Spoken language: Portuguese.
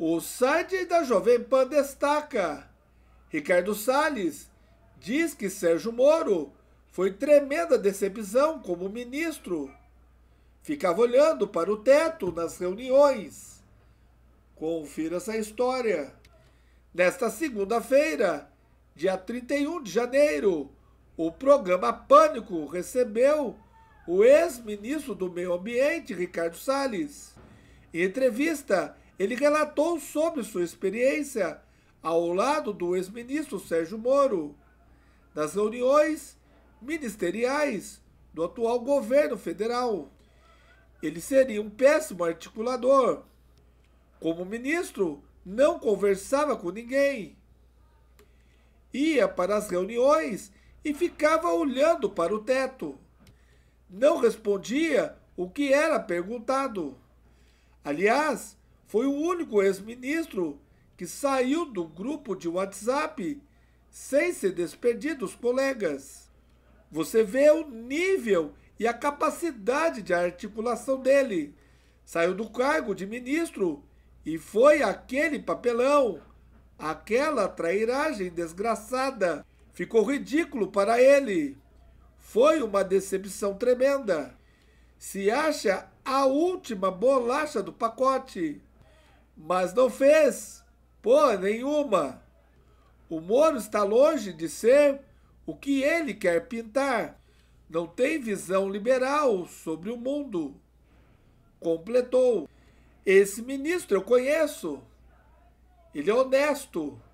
O site da Jovem Pan destaca: Ricardo Salles diz que Sérgio Moro foi tremenda decepção como ministro. Ficava olhando para o teto nas reuniões. Confira essa história. Nesta segunda-feira, dia 31 de janeiro, o programa Pânico recebeu o ex-ministro do Meio Ambiente, Ricardo Salles. Em entrevista, ele relatou sobre sua experiência ao lado do ex-ministro Sérgio Moro, nas reuniões ministeriais do atual governo federal. Ele seria um péssimo articulador. Como ministro, não conversava com ninguém. Ia para as reuniões e ficava olhando para o teto. Não respondia o que era perguntado. Aliás, foi o único ex-ministro que saiu do grupo de WhatsApp sem se despedir dos colegas. Você vê o nível e a capacidade de articulação dele. Saiu do cargo de ministro e foi aquele papelão, aquela trairagem desgraçada. Ficou ridículo para ele. Foi uma decepção tremenda. Se acha a última bolacha do pacote. Mas não fez. Pô, nenhuma. O Moro está longe de ser o que ele quer pintar. Não tem visão liberal sobre o mundo. Completou. Esse ministro eu conheço. Ele é honesto.